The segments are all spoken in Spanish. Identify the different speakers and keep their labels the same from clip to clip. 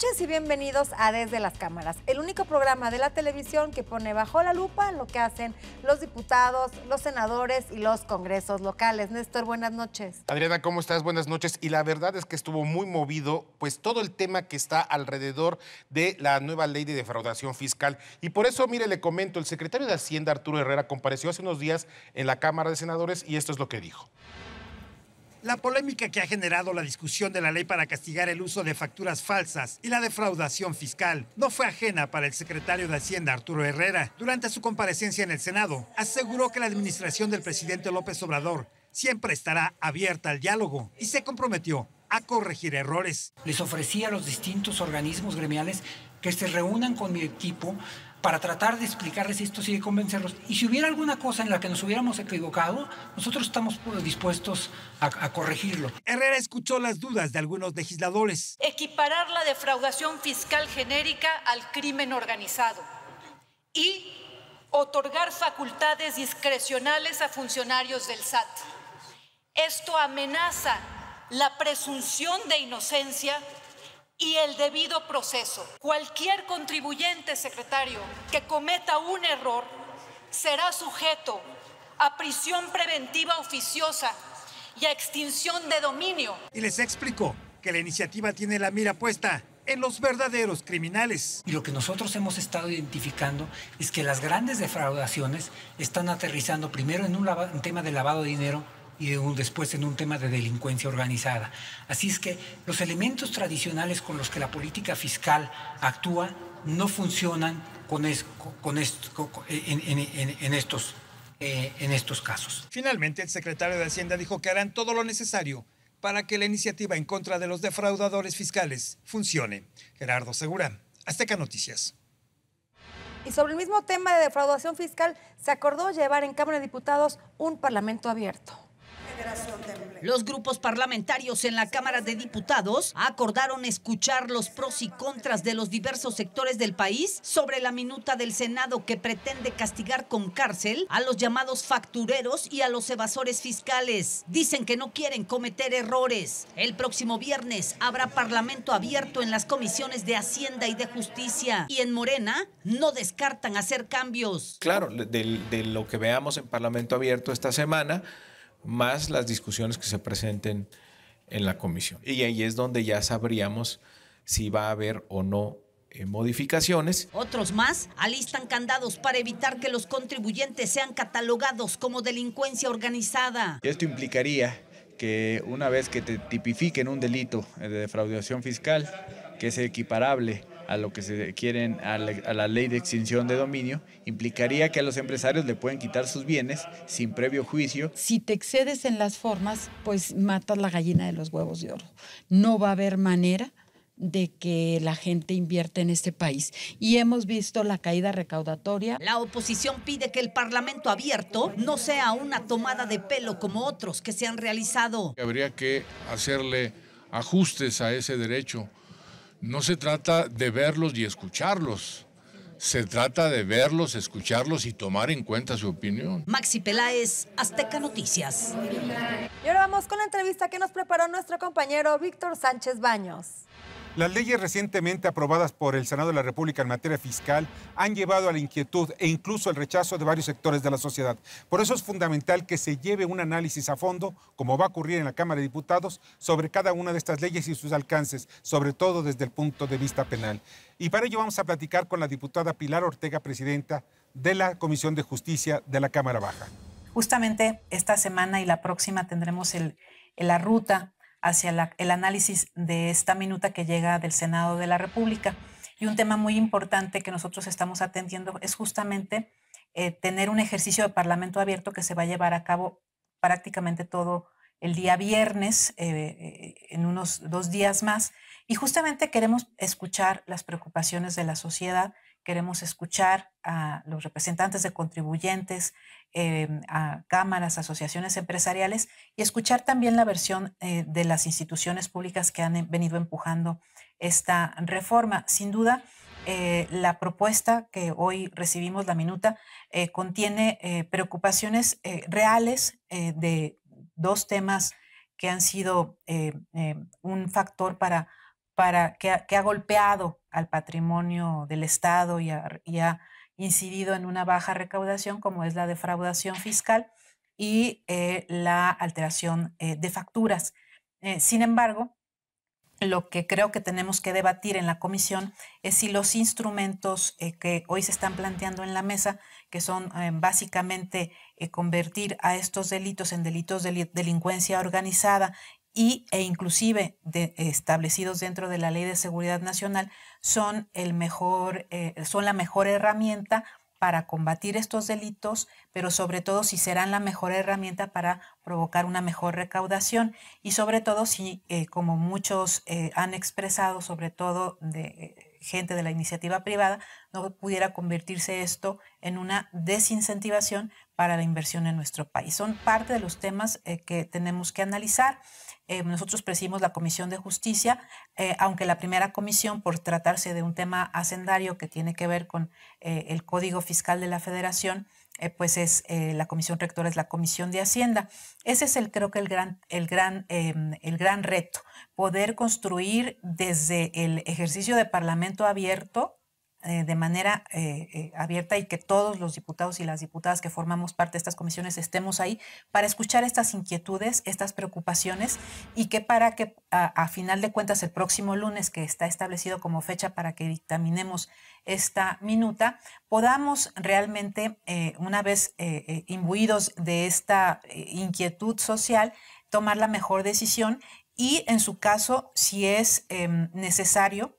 Speaker 1: noches y bienvenidos a Desde las Cámaras, el único programa de la televisión que pone bajo la lupa lo que hacen los diputados, los senadores y los congresos locales. Néstor, buenas noches.
Speaker 2: Adriana, ¿cómo estás? Buenas noches. Y la verdad es que estuvo muy movido, pues todo el tema que está alrededor de la nueva ley de defraudación fiscal. Y por eso, mire, le comento, el secretario de Hacienda, Arturo Herrera, compareció hace unos días en la Cámara de Senadores y esto es lo que dijo.
Speaker 3: La polémica que ha generado la discusión de la ley para castigar el uso de facturas falsas y la defraudación fiscal no fue ajena para el secretario de Hacienda Arturo Herrera. Durante su comparecencia en el Senado, aseguró que la administración del presidente López Obrador siempre estará abierta al diálogo y se
Speaker 4: comprometió a corregir errores. Les ofrecí a los distintos organismos gremiales que se reúnan con mi equipo para tratar de explicarles esto y de convencerlos. Y si hubiera alguna cosa en la que nos hubiéramos equivocado, nosotros estamos pues, dispuestos a, a, corregirlo. Herrera escuchó las dudas de algunos legisladores.
Speaker 5: Equiparar la defraudación fiscal genérica al crimen organizado y otorgar facultades discrecionales a funcionarios del SAT. Esto amenaza la presunción de inocencia y el debido proceso. Cualquier contribuyente, secretario, que cometa un error será sujeto a prisión preventiva oficiosa y a extinción de dominio.
Speaker 3: Y les explico que la iniciativa tiene la mira puesta en los verdaderos criminales.
Speaker 4: Y lo que nosotros hemos estado identificando es que las grandes defraudaciones están aterrizando primero en un, un tema de lavado de dinero y después en un tema de delincuencia organizada. Así es que los elementos tradicionales con los que la política fiscal actúa no funcionan con, en, estos,
Speaker 3: eh, en estos casos. Finalmente, el secretario de Hacienda dijo que harán todo lo necesario para que la iniciativa en contra de los defraudadores fiscales funcione. Gerardo Segura, Azteca Noticias.
Speaker 1: Y sobre el mismo tema de defraudación fiscal, se acordó llevar en Cámara de Diputados un parlamento abierto.
Speaker 6: Los grupos parlamentarios en la Cámara de Diputados acordaron escuchar los pros y contras de los diversos sectores del país sobre la minuta del Senado que pretende castigar con cárcel a los llamados factureros y a los evasores fiscales. Dicen que no quieren cometer errores. El próximo viernes habrá parlamento abierto en las comisiones de Hacienda y de Justicia. Y en Morena no descartan hacer cambios.
Speaker 2: Claro, de, lo que veamos en parlamento abierto esta semana, más las discusiones que se presenten en la comisión. Y ahí es donde ya sabríamos si va a haber o no eh, modificaciones.
Speaker 6: Otros más alistan candados para evitar que los contribuyentes sean catalogados como delincuencia organizada.
Speaker 2: Esto implicaría que una vez que te
Speaker 1: tipifiquen un delito de defraudación fiscal, que es equiparable a lo que se quieren, a la, ley de extinción de dominio, implicaría que a los empresarios le pueden quitar sus bienes sin previo juicio. Si te excedes en las formas, pues matas la gallina de los huevos de oro. No va a haber manera de que la gente invierta en este país. Y hemos visto la caída recaudatoria.
Speaker 6: La oposición pide que el Parlamento abierto no sea una tomada de pelo como otros que se han realizado.
Speaker 7: Habría que hacerle ajustes a ese derecho no se trata de verlos y escucharlos. Se trata de verlos, escucharlos y tomar en cuenta su opinión.
Speaker 6: Maxi Peláez, Azteca Noticias.
Speaker 1: Y ahora vamos con la entrevista que nos preparó nuestro compañero Víctor Sánchez Baños.
Speaker 7: Las leyes recientemente aprobadas por el Senado de la República en materia fiscal han llevado a la inquietud e incluso al rechazo de varios sectores de la sociedad. Por eso es fundamental que se lleve un análisis a fondo, como va a ocurrir en la Cámara de Diputados, sobre cada una de estas leyes y sus alcances, sobre todo desde el punto de vista penal. Y para ello vamos a platicar con la diputada Pilar Ortega, presidenta de la Comisión de Justicia de la Cámara Baja.
Speaker 5: Justamente esta semana y la próxima tendremos el, la ruta hacia el análisis de esta minuta que llega del Senado de la República. Y un tema muy importante que nosotros estamos atendiendo es justamente eh, tener un ejercicio de Parlamento abierto que se va a llevar a cabo prácticamente todo el día viernes, eh, eh, en unos dos días más. Y justamente queremos escuchar las preocupaciones de la sociedad queremos escuchar a los representantes de contribuyentes, em, a cámaras, asociaciones empresariales y escuchar también la versión eh, de las instituciones públicas que han eh, venido empujando esta reforma. Sin duda, eh, la propuesta que hoy recibimos, la minuta, contiene preocupaciones reales de dos temas que han sido un factor para que, ha, golpeado al patrimonio del Estado y ha, incidido en una baja recaudación, como es la defraudación fiscal y eh, la alteración eh, de facturas. Eh, sin embargo, lo que creo que tenemos que debatir en la comisión es si los instrumentos que hoy se están planteando en la mesa, que son básicamente convertir a estos delitos en delitos de delincuencia organizada y, e inclusive establecidos dentro de la Ley de Seguridad Nacional son, el mejor, eh, son la mejor herramienta para combatir estos delitos, pero sobre todo si serán la mejor herramienta para provocar una mejor recaudación y sobre todo si, eh, como muchos eh, han expresado, sobre todo de gente de la iniciativa privada, no pudiera convertirse esto en una desincentivación para la inversión en nuestro país. Son parte de los temas que tenemos que analizar. Eh, nosotros presidimos la Comisión de Justicia, eh, aunque la primera comisión, por tratarse de un tema hacendario que tiene que ver con eh, el Código Fiscal de la Federación, pues es la Comisión Rectora, es la Comisión de Hacienda. Ese es el, creo que el gran, el gran, em, el gran reto, poder construir desde el ejercicio de Parlamento abierto, eh, de manera eh, eh, abierta y que todos los diputados y las diputadas que formamos parte de estas comisiones estemos ahí para escuchar estas inquietudes, estas preocupaciones y que para que a, final de cuentas el próximo lunes que está establecido como fecha para que dictaminemos esta minuta, podamos realmente, una vez imbuidos de esta inquietud social, tomar la mejor decisión y en su caso, si es em, necesario,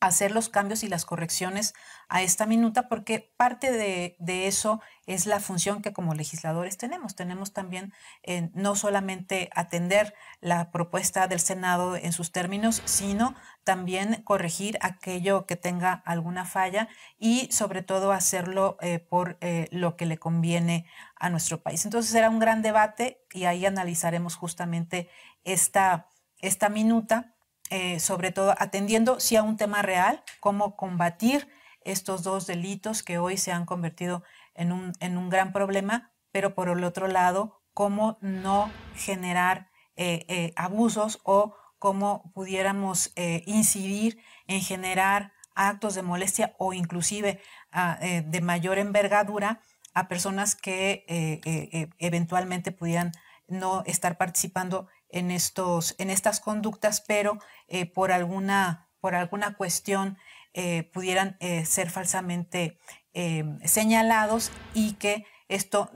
Speaker 5: hacer los cambios y las correcciones a esta minuta, porque parte de, eso es la función que como legisladores tenemos. Tenemos también eh, no solamente atender la propuesta del Senado en sus términos, sino también corregir aquello que tenga alguna falla y sobre todo hacerlo eh, por eh, lo que le conviene a nuestro país. Entonces será un gran debate y ahí analizaremos justamente esta, esta minuta eh, sobre todo atendiendo si a un tema real, cómo combatir estos dos delitos que hoy se han convertido en un, en un gran problema, pero por el otro lado, cómo no generar eh, eh, abusos o cómo pudiéramos incidir en generar actos de molestia o inclusive ah, de mayor envergadura a personas que eventualmente pudieran no estar participando en, estos, en estas conductas, pero eh, por, alguna, por alguna cuestión eh, pudieran eh, ser falsamente señalados y que esto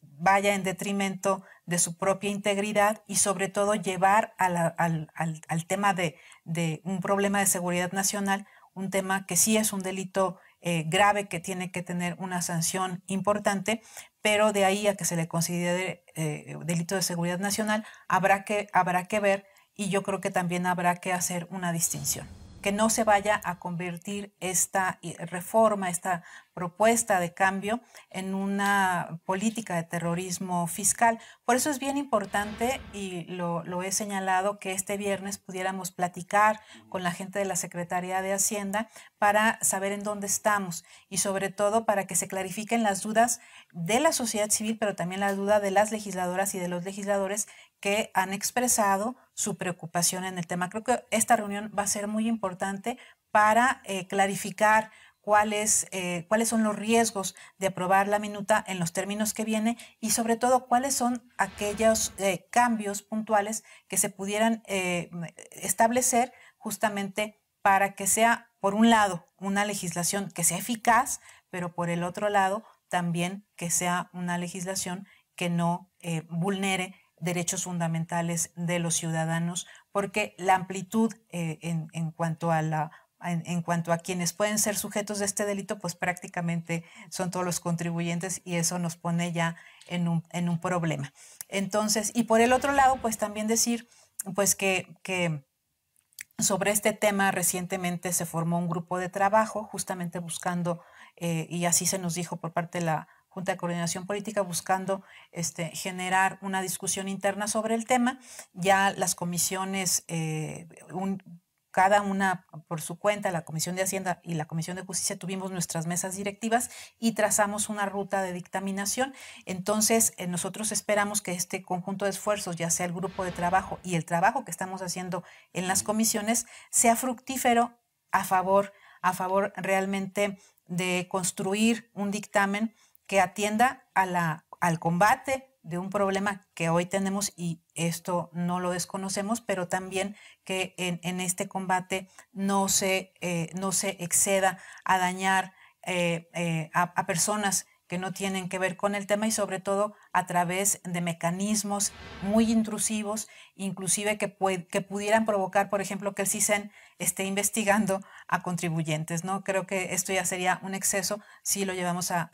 Speaker 5: vaya en detrimento de su propia integridad y sobre todo llevar al, tema de, de, un problema de seguridad nacional, un tema que sí es un delito grave que tiene que tener una sanción importante, pero de ahí a que se le considere eh, delito de seguridad nacional, habrá que, habrá que ver y yo creo que también habrá que hacer una distinción que no se vaya a convertir esta eh, reforma, esta propuesta de cambio en una política de terrorismo fiscal. Por eso es bien importante, y lo, he señalado, que este viernes pudiéramos platicar con la gente de la Secretaría de Hacienda para saber en dónde estamos y sobre todo para que se clarifiquen las dudas de la sociedad civil, pero también la duda de las legisladoras y de los legisladores que han expresado su preocupación en el tema. Creo que esta reunión va a ser muy importante para eh, clarificar cuáles, eh, cuáles son los riesgos de aprobar la minuta en los términos que viene y sobre todo cuáles son aquellos eh, cambios puntuales que se pudieran establecer justamente para que sea, por un lado, una legislación que sea eficaz, pero por el otro lado, también que sea una legislación que no vulnere derechos fundamentales de los ciudadanos, porque la amplitud eh, en, cuanto a la... En, cuanto a quienes pueden ser sujetos de este delito, pues prácticamente son todos los contribuyentes y eso nos pone ya en un, problema. Entonces, y por el otro lado, pues también decir, pues que, sobre este tema recientemente se formó un grupo de trabajo justamente buscando, eh, y así se nos dijo por parte de la Junta de Coordinación Política buscando este, generar una discusión interna sobre el tema. Ya las comisiones, eh, cada una por su cuenta, la Comisión de Hacienda y la Comisión de Justicia, tuvimos nuestras mesas directivas y trazamos una ruta de dictaminación. Entonces, eh, nosotros esperamos que este conjunto de esfuerzos, ya sea el grupo de trabajo y el trabajo que estamos haciendo en las comisiones, sea fructífero a favor, a favor realmente de construir un dictamen que atienda al combate de un problema que hoy tenemos y esto no lo desconocemos, pero también que en, este combate no se, eh, no se exceda a dañar eh, eh, a, a, personas que no tienen que ver con el tema y sobre todo a través de mecanismos muy intrusivos, inclusive que, que pudieran provocar, por ejemplo, que el CISEN esté investigando a contribuyentes. ¿no? Creo que esto ya sería un exceso si lo llevamos a,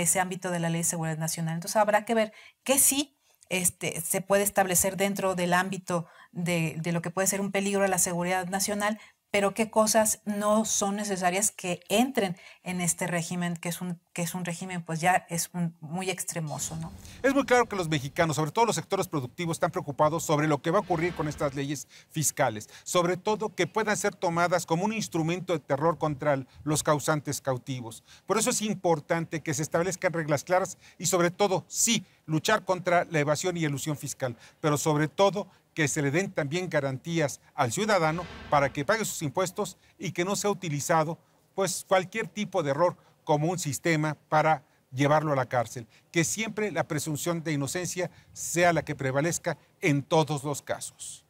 Speaker 5: ese ámbito de la Ley de Seguridad Nacional. Entonces habrá que ver que sí este, se puede establecer dentro del ámbito de, de, lo que puede ser un peligro a la seguridad nacional, pero qué cosas no son necesarias que entren en este régimen, que es un, que es un régimen pues ya es muy extremoso. ¿no?
Speaker 7: Es muy claro que los mexicanos, sobre todo los sectores productivos, están preocupados sobre lo que va a ocurrir con estas leyes fiscales, sobre todo que puedan ser tomadas como un instrumento de terror contra los causantes cautivos. Por eso es importante que se establezcan reglas claras y sobre todo, sí, luchar contra la evasión y elusión fiscal, pero sobre todo que se le den también garantías al ciudadano para que pague sus impuestos y que no sea utilizado pues cualquier tipo de error como un sistema para llevarlo a la cárcel, que siempre la presunción de inocencia sea la que prevalezca en todos los casos.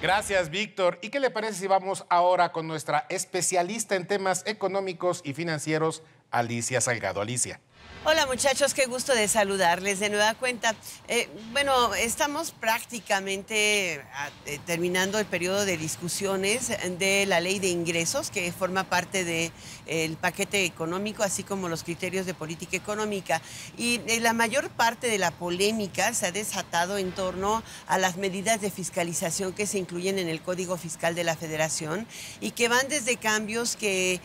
Speaker 2: Gracias, Víctor. ¿Y qué le parece si vamos ahora con nuestra especialista en temas económicos y financieros, Alicia Salgado? Alicia.
Speaker 4: Hola muchachos, qué gusto de saludarles de nueva cuenta. Eh, bueno, estamos prácticamente ah, eh, terminando el periodo de discusiones de la ley de ingresos que forma parte del eh, paquete económico, así como los criterios de política económica. Y la mayor parte de la polémica se ha desatado en torno a las medidas de fiscalización que se incluyen en el Código Fiscal de la Federación y que van desde cambios que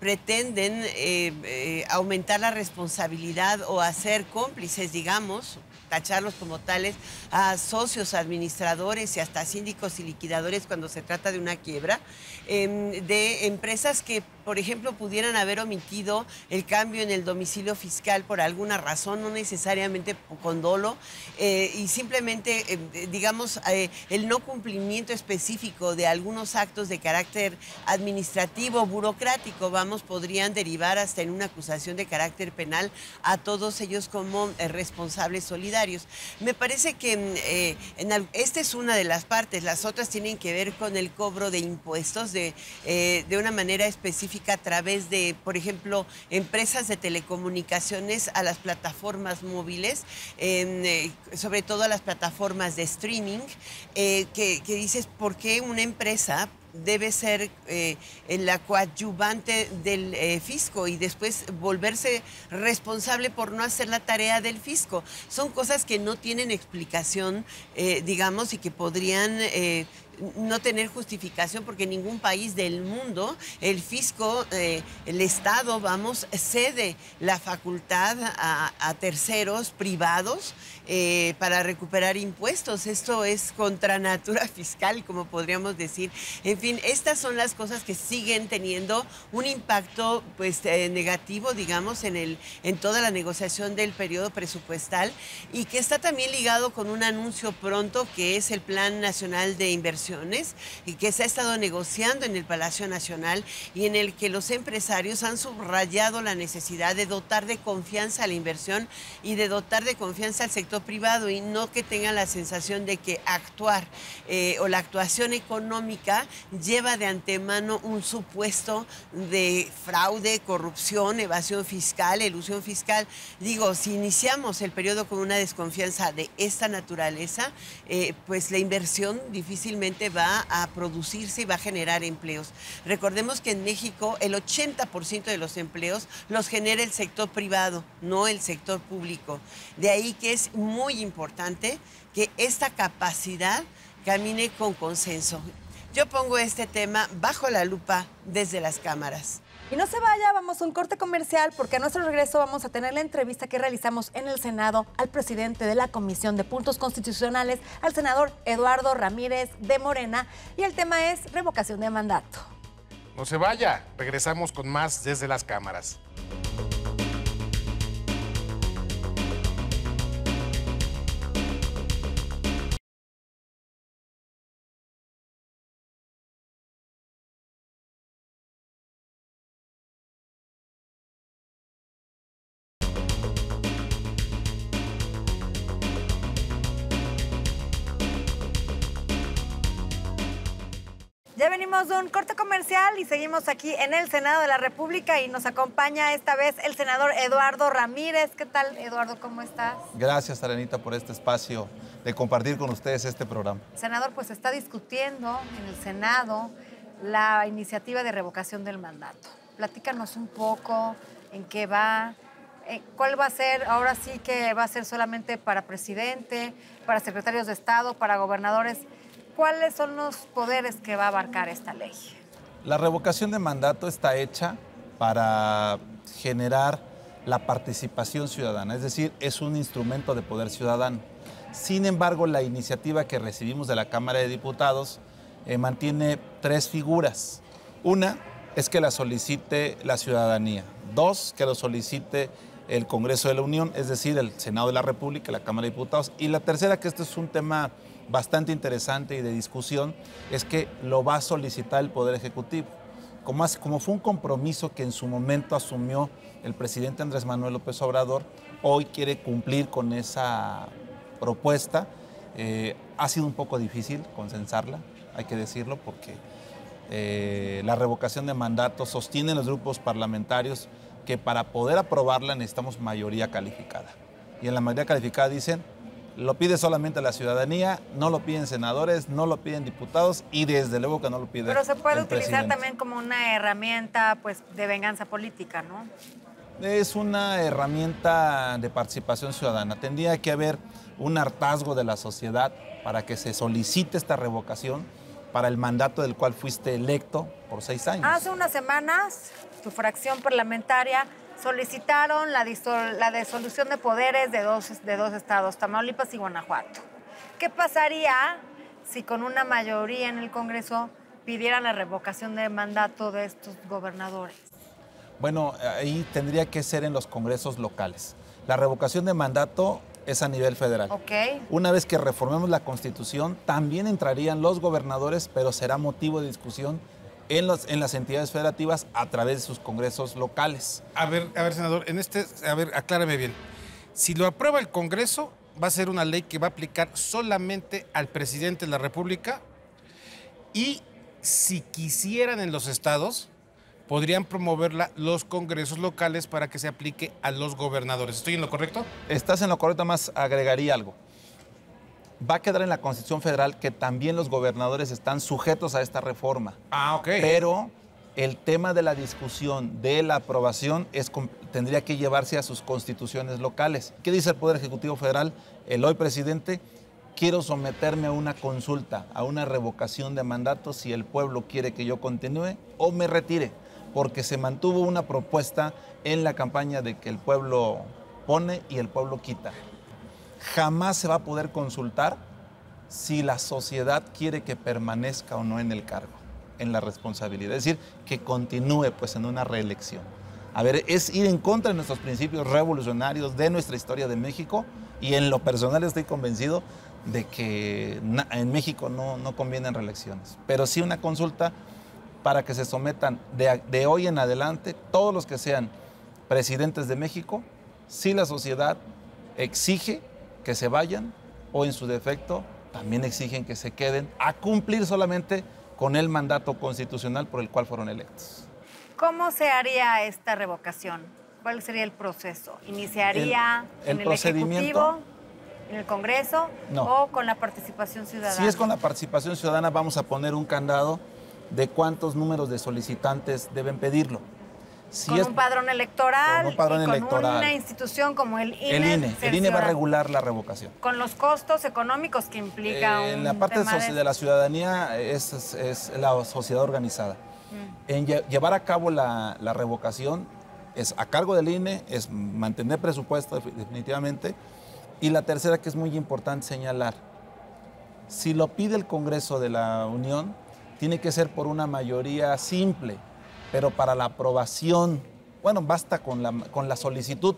Speaker 4: pretenden aumentar la responsabilidad o hacer cómplices, digamos, tacharlos como tales, a socios, administradores y hasta síndicos y liquidadores cuando se trata de una quiebra, em, de empresas que por ejemplo, pudieran haber omitido el cambio en el domicilio fiscal por alguna razón, no necesariamente con dolo, eh, y simplemente, eh, digamos, eh, el no cumplimiento específico de algunos actos de carácter administrativo, burocrático, vamos, podrían derivar hasta en una acusación de carácter penal a todos ellos como responsables solidarios. Me parece que mm, esta es una de las partes, las otras tienen que ver con el cobro de impuestos de, de una manera específica a través de, por ejemplo, empresas de telecomunicaciones a las plataformas móviles, eh, sobre todo a las plataformas de streaming, eh, que, dices, ¿por qué una empresa debe ser eh, la coadyuvante del fisco y después volverse responsable por no hacer la tarea del fisco. Son cosas que no tienen explicación, digamos, y que podrían no tener justificación porque ningún país del mundo el fisco, eh, el Estado, vamos, cede la facultad a, terceros privados eh, para recuperar impuestos. Esto es contra natura fiscal, como podríamos decir. En fin, estas son las cosas que siguen teniendo un impacto pues, eh, negativo, digamos, en, el, en toda la negociación del periodo presupuestal y que está también ligado con un anuncio pronto que es el Plan Nacional de Inversión y que se ha estado negociando en el Palacio Nacional y en el que los empresarios han subrayado la necesidad de dotar de confianza a la inversión y de dotar de confianza al sector privado y no que tengan la sensación de que actuar eh, o la actuación económica lleva de antemano un supuesto de fraude, corrupción, evasión fiscal, elusión fiscal. Digo, si iniciamos el periodo con una desconfianza de esta naturaleza, eh, pues la inversión difícilmente va a producirse y va a generar empleos. Recordemos que en México el 80% de los empleos los genera el sector privado, no el sector público. De ahí que es muy importante que esta capacidad camine con consenso. Yo pongo este tema bajo la lupa desde las cámaras.
Speaker 1: Y no se vaya, vamos a un corte comercial porque a nuestro regreso vamos a tener la entrevista que realizamos en el Senado al presidente de la Comisión de Puntos Constitucionales, al senador Eduardo Ramírez de Morena, y el tema es revocación de mandato.
Speaker 2: No se vaya, regresamos con más desde las cámaras.
Speaker 1: Ya venimos de un corte comercial y seguimos aquí en el Senado de la República y nos acompaña esta vez el senador Eduardo Ramírez. ¿Qué tal, Eduardo? ¿Cómo estás?
Speaker 3: Gracias, Arenita, por este espacio de compartir con ustedes este programa.
Speaker 1: Senador, pues está discutiendo en el Senado la iniciativa de revocación del mandato. Platícanos un poco en qué va, eh, ¿Cuál va a ser? Ahora sí que va a ser solamente para presidente, para secretarios de Estado, para gobernadores. ¿cuáles son los poderes que va a abarcar esta ley?
Speaker 3: La revocación de mandato está hecha para generar la participación ciudadana, es decir, es un instrumento de poder ciudadano. Sin embargo, la iniciativa que recibimos de la Cámara de Diputados eh, mantiene tres figuras. Una es que la solicite la ciudadanía. Dos, que lo solicite el Congreso de la Unión, es decir, el Senado de la República, la Cámara de Diputados. Y la tercera, que este es un tema bastante interesante y de discusión es que lo va a solicitar el Poder Ejecutivo. Como, como fue un compromiso que en su momento asumió el presidente Andrés Manuel López Obrador, hoy quiere cumplir con esa propuesta. Eh, ha sido un poco difícil consensarla, hay que decirlo, porque eh, la revocación de mandato sostiene los grupos parlamentarios que para poder aprobarla necesitamos mayoría calificada. Y en la mayoría calificada dicen lo pide solamente la ciudadanía, no lo piden senadores, no lo piden diputados y desde luego que no lo pide. Pero se puede utilizar también
Speaker 1: como una herramienta pues, de venganza política, ¿no?
Speaker 3: Es una herramienta de participación ciudadana. Tendría que haber un hartazgo de la sociedad para que se solicite esta revocación para el mandato del cual fuiste electo por seis años. Hace
Speaker 1: unas semanas, tu fracción parlamentaria solicitaron la, disolución de poderes de dos, estados, Tamaulipas y Guanajuato. ¿Qué pasaría si con una mayoría en el Congreso pidieran la revocación de mandato de estos gobernadores?
Speaker 3: Bueno, ahí tendría que ser en los congresos locales. La revocación de mandato es a nivel federal. Una vez que reformemos la constitución, también entrarían los gobernadores, pero será motivo de discusión en las, entidades federativas a través de sus congresos locales. A ver, a ver, senador, en este, a ver, aclárame bien.
Speaker 2: Si lo aprueba el Congreso, va a ser una ley que va a aplicar solamente al presidente de la República y si quisieran en los estados, podrían promoverla los congresos locales para que se aplique a los gobernadores. ¿Estoy en lo correcto?
Speaker 3: Estás en lo correcto, más agregaría algo va a quedar en la Constitución Federal que también los gobernadores están sujetos a esta reforma. Ah, ok. Pero el tema de la discusión, de la aprobación, es, tendría que llevarse a sus constituciones locales. ¿Qué dice el Poder Ejecutivo Federal? El hoy presidente, quiero someterme a una consulta, a una revocación de mandato si el pueblo quiere que yo continúe o me retire, porque se mantuvo una propuesta en la campaña de que el pueblo pone y el pueblo quita jamás se va a poder consultar si la sociedad quiere que permanezca o no en el cargo, en la responsabilidad. Es decir, que continúe pues en una reelección. A ver, es ir en contra de nuestros principios revolucionarios, de nuestra historia de México, y en lo personal estoy convencido de que en México no, no convienen reelecciones, pero sí una consulta para que se sometan de hoy en adelante todos los que sean presidentes de México, si la sociedad exige que se vayan o en su defecto también exigen que se queden a cumplir solamente con el mandato constitucional por el cual fueron electos.
Speaker 1: ¿Cómo se haría esta revocación? ¿Cuál sería el proceso? ¿Iniciaría el, en el procedimiento, Ejecutivo, en el Congreso o con la participación ciudadana? Si es con
Speaker 3: la participación ciudadana, vamos a poner un candado de cuántos números de solicitantes deben pedirlo con un
Speaker 1: padrón electoral con una institución como el INE. El INE, va a regular
Speaker 3: la revocación.
Speaker 1: Con los costos económicos que implica. Eh, un en la parte de,
Speaker 3: la ciudadanía es, la sociedad organizada.
Speaker 1: Mm.
Speaker 3: En llevar a cabo la, revocación es a cargo del INE, es mantener presupuesto definitivamente. Y la tercera que es muy importante señalar, si lo pide el Congreso de la Unión, tiene que ser por una mayoría simple pero para la aprobación, bueno, basta con la, con la solicitud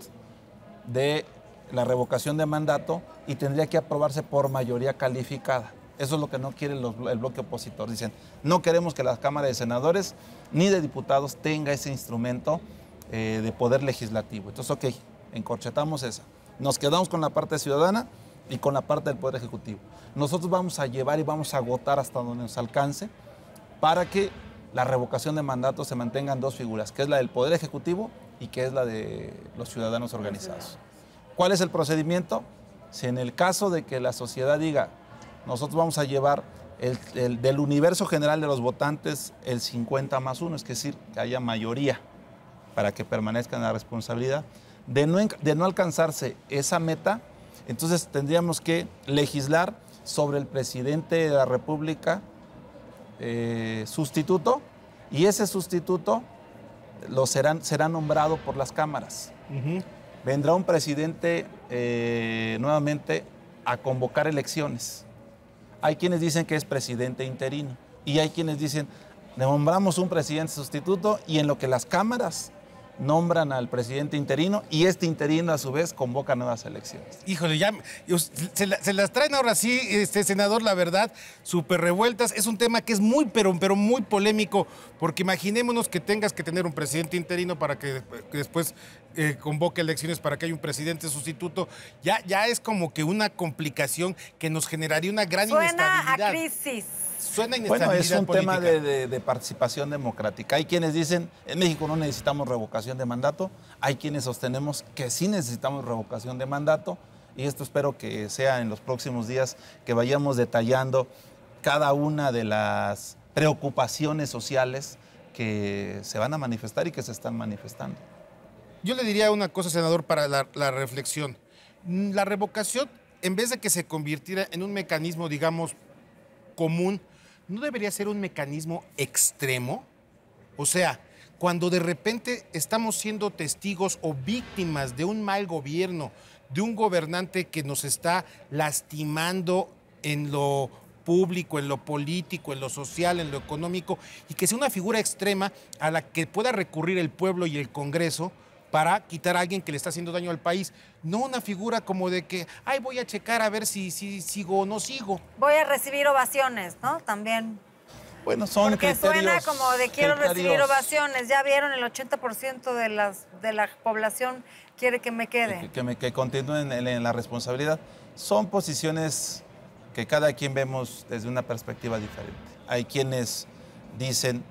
Speaker 3: de la revocación de mandato y tendría que aprobarse por mayoría calificada. Eso es lo que no quiere el bloque opositor. Dicen, no queremos que la Cámara de Senadores ni de Diputados tenga ese instrumento eh, de poder legislativo. Entonces, ok, encorchetamos esa. Nos quedamos con la parte ciudadana y con la parte del Poder Ejecutivo. Nosotros vamos a llevar y vamos a agotar hasta donde nos alcance para que la revocación de mandato se mantenga en dos figuras, que es la del Poder Ejecutivo y que es la de los ciudadanos organizados. ¿Cuál es el procedimiento? Si en el caso de que la sociedad diga, nosotros vamos a llevar del universo general de los votantes el 50 más 1, es decir, que haya mayoría para que permanezca en la responsabilidad, de no alcanzarse esa meta, entonces tendríamos que legislar sobre el presidente de la República eh, sustituto y ese sustituto lo serán, será nombrado por las cámaras. Vendrá un presidente eh, nuevamente a convocar elecciones. Hay quienes dicen que es presidente interino y hay quienes dicen, nombramos un presidente sustituto y en lo que las cámaras nombran al presidente interino y este interino a su vez convoca nuevas elecciones. Híjole, ya se, las traen ahora sí, este senador, la verdad,
Speaker 2: súper revueltas. Es un tema que es muy, pero, muy polémico, porque imaginémonos que tengas que tener un presidente interino para que, después eh, convoque elecciones para que haya un presidente sustituto. Ya, ya es como que una complicación que nos generaría una gran Suena A crisis. Bueno, es un tema
Speaker 3: de, participación democrática. Hay quienes dicen, en México no necesitamos revocación de mandato, hay quienes sostenemos que sí necesitamos revocación de mandato, y esto espero que sea en los próximos días que vayamos detallando cada una de las preocupaciones sociales que se van a manifestar y que se están manifestando. Yo le diría una cosa, senador, para la reflexión.
Speaker 2: La revocación, en vez de que se convirtiera en un mecanismo, digamos, común ¿no debería ser un mecanismo extremo? O sea, cuando de repente estamos siendo testigos o víctimas de un mal gobierno, de un gobernante que nos está lastimando en lo público, en lo político, en lo social, en lo económico, y que sea una figura extrema a la que pueda recurrir el pueblo y el Congreso para quitar a alguien que le está haciendo daño al país, no una figura como de que, ay, voy a checar a ver si, si sigo o no sigo.
Speaker 1: Voy a recibir ovaciones, ¿no? También.
Speaker 3: Bueno, son Porque suena como de quiero recibir
Speaker 1: ovaciones. Ya vieron, el 80% de, las, de la población quiere que me quede.
Speaker 3: Que, me, que continúen en, la responsabilidad. Son posiciones que cada quien vemos desde una perspectiva diferente. Hay quienes dicen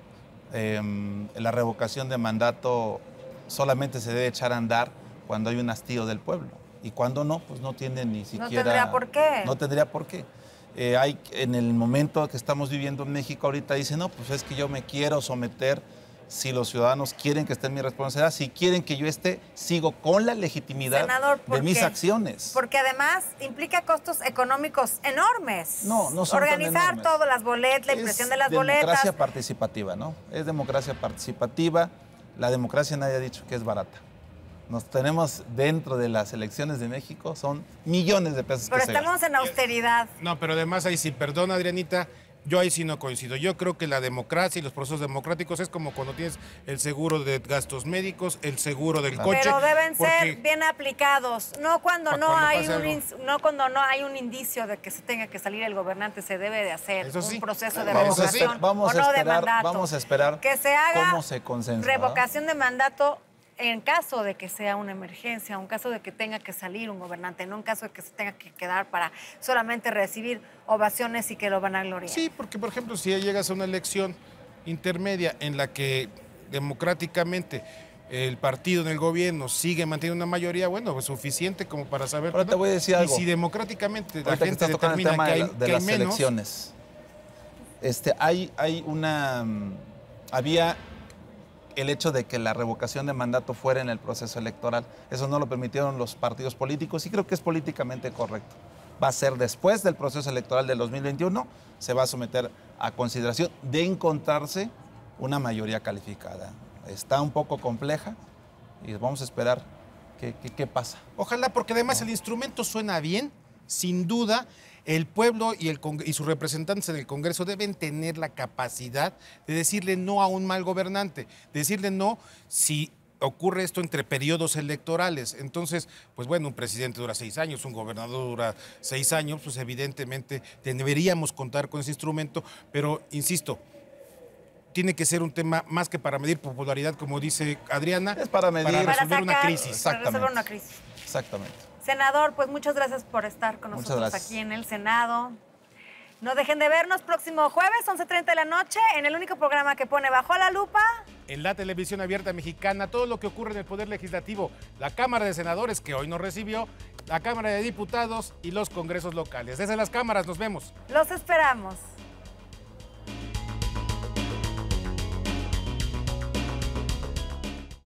Speaker 3: em, la revocación de mandato solamente se debe echar a andar cuando hay un hastío del pueblo. Y cuando no, pues no tiene ni siquiera... No tendría por qué. No tendría por qué. Eh, hay, en el momento que estamos viviendo en México ahorita dice, no, pues es que yo me quiero someter si los ciudadanos quieren que esté en mi responsabilidad, si quieren que yo esté, sigo con la legitimidad de mis acciones.
Speaker 1: Porque además implica costos económicos enormes. No, no son Organizar todas las boletas, la impresión de las boletas. Es democracia
Speaker 3: participativa, ¿no? Es democracia participativa la democracia nadie ha dicho que es barata. Nos tenemos dentro de las elecciones de México, son millones de pesos. Pero estamos
Speaker 1: en austeridad.
Speaker 3: No, pero además ahí sí, perdón Adrianita,
Speaker 2: yo ahí sí no coincido. Yo creo que la democracia y los procesos democráticos es como cuando tienes el seguro de gastos médicos, el seguro del coche. Pero deben ser
Speaker 1: bien aplicados, no cuando no hay un no cuando no hay un indicio de que se tenga que salir el gobernante se debe de hacer un proceso de vamos revocación vamos a esperar, de mandato. Vamos a esperar que se haga
Speaker 3: revocación
Speaker 1: de mandato en caso de que sea una emergencia, un caso de que tenga que salir un gobernante, no un caso de que se tenga que quedar para solamente recibir ovaciones y que lo van a gloriar.
Speaker 2: Sí, porque por ejemplo, si llegas a una elección intermedia en la que democráticamente el partido en el gobierno sigue manteniendo una mayoría, bueno, es pues suficiente como para saber. Ahora te voy a decir algo. Y si democráticamente la gente que determina que hay, de, las elecciones.
Speaker 3: Este, hay, hay una. Mm, había el hecho de que la revocación de mandato fuera en el proceso electoral. Eso no lo permitieron los partidos políticos y creo que es políticamente correcto. Va a ser después del proceso electoral del 2021, se va a someter a consideración de encontrarse una mayoría calificada. Está un poco compleja y vamos a esperar qué, pasa. Ojalá, porque además
Speaker 2: el instrumento suena bien, sin duda el pueblo y, el y sus representantes en el Congreso deben tener la capacidad de decirle no a un mal gobernante, decirle no si ocurre esto entre periodos electorales. Entonces, pues bueno, un presidente dura seis años, un gobernador dura seis años, pues evidentemente deberíamos contar con ese instrumento, pero insisto, tiene que ser un tema más que para medir popularidad, como dice Adriana. Es para medir. una crisis. Exactamente. resolver una crisis. Exactamente.
Speaker 1: Senador, pues muchas gracias por estar con nosotros aquí en el Senado. No dejen de vernos próximo jueves, 11.30 de la noche, en el único programa que pone bajo la lupa.
Speaker 2: En la televisión abierta mexicana, todo lo que ocurre en el Poder Legislativo, la Cámara de Senadores, que hoy nos recibió, la Cámara de Diputados y los congresos locales. Desde las cámaras, nos vemos. Los esperamos.